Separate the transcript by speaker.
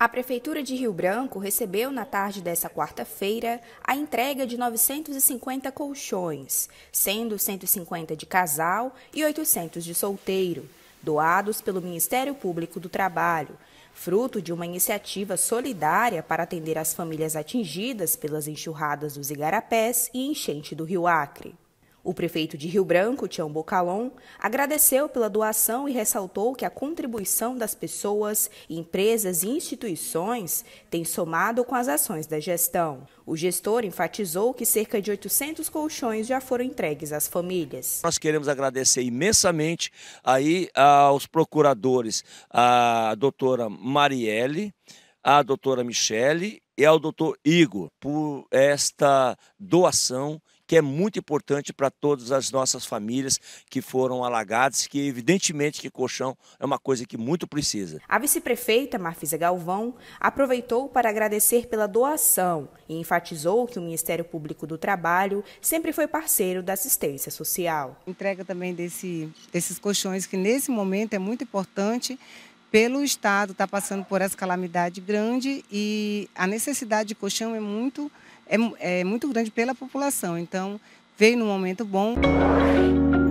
Speaker 1: A Prefeitura de Rio Branco recebeu na tarde dessa quarta-feira a entrega de 950 colchões, sendo 150 de casal e 800 de solteiro, doados pelo Ministério Público do Trabalho, fruto de uma iniciativa solidária para atender as famílias atingidas pelas enxurradas dos igarapés e enchente do Rio Acre. O prefeito de Rio Branco, Tião Bocalon, agradeceu pela doação e ressaltou que a contribuição das pessoas, empresas e instituições tem somado com as ações da gestão. O gestor enfatizou que cerca de 800 colchões já foram entregues às famílias.
Speaker 2: Nós queremos agradecer imensamente aí ah, aos procuradores, a doutora Marielle, a doutora Michele e ao doutor Igor por esta doação que é muito importante para todas as nossas famílias que foram alagadas, que evidentemente que colchão é uma coisa que muito precisa.
Speaker 1: A vice-prefeita Marfisa Galvão aproveitou para agradecer pela doação e enfatizou que o Ministério Público do Trabalho sempre foi parceiro da assistência social. Entrega também desse, desses
Speaker 3: colchões que nesse momento é muito importante pelo Estado está passando por essa calamidade grande e a necessidade de colchão é muito importante é, é muito grande pela população. Então, veio num momento bom.